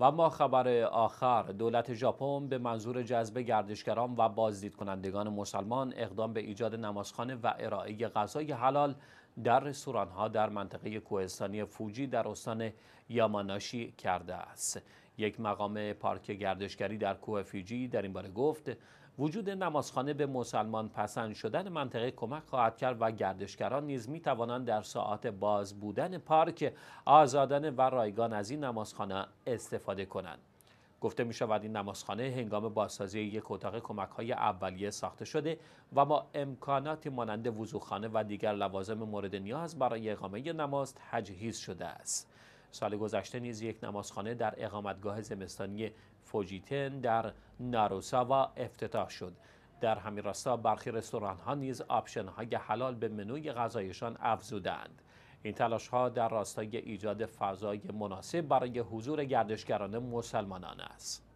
و ما خبر آخر دولت ژاپن به منظور جذب گردشگران و بازدید کنندگان مسلمان اقدام به ایجاد نمازخانه و ارائه غذای حلال در ها در منطقه کوهستانی فوجی در استان یاماناشی کرده است. یک مقام پارک گردشگری در کوه فیجی در این باره گفت وجود نمازخانه به مسلمان پسند شدن منطقه کمک خواهد کرد و گردشگران نیز می توانند در ساعات باز بودن پارک آزادانه و رایگان از این نمازخانه استفاده کنند. گفته می شود این نمازخانه هنگام بازسازی یک اتاق کمک های اولیه ساخته شده و با امکاناتی مانند وضوخانه و دیگر لوازم مورد نیاز برای اقامه نماز تجهیز شده است. سال گذشته نیز یک نمازخانه در اقامتگاه زمستانی فوجیتن در ناروساوا افتتاح شد در همین راستا برخی رستوران ها نیز آپشن های حلال به منوی غذایشان افزودند این تلاش ها در راستای ایجاد فضای مناسب برای حضور گردشگران مسلمانان است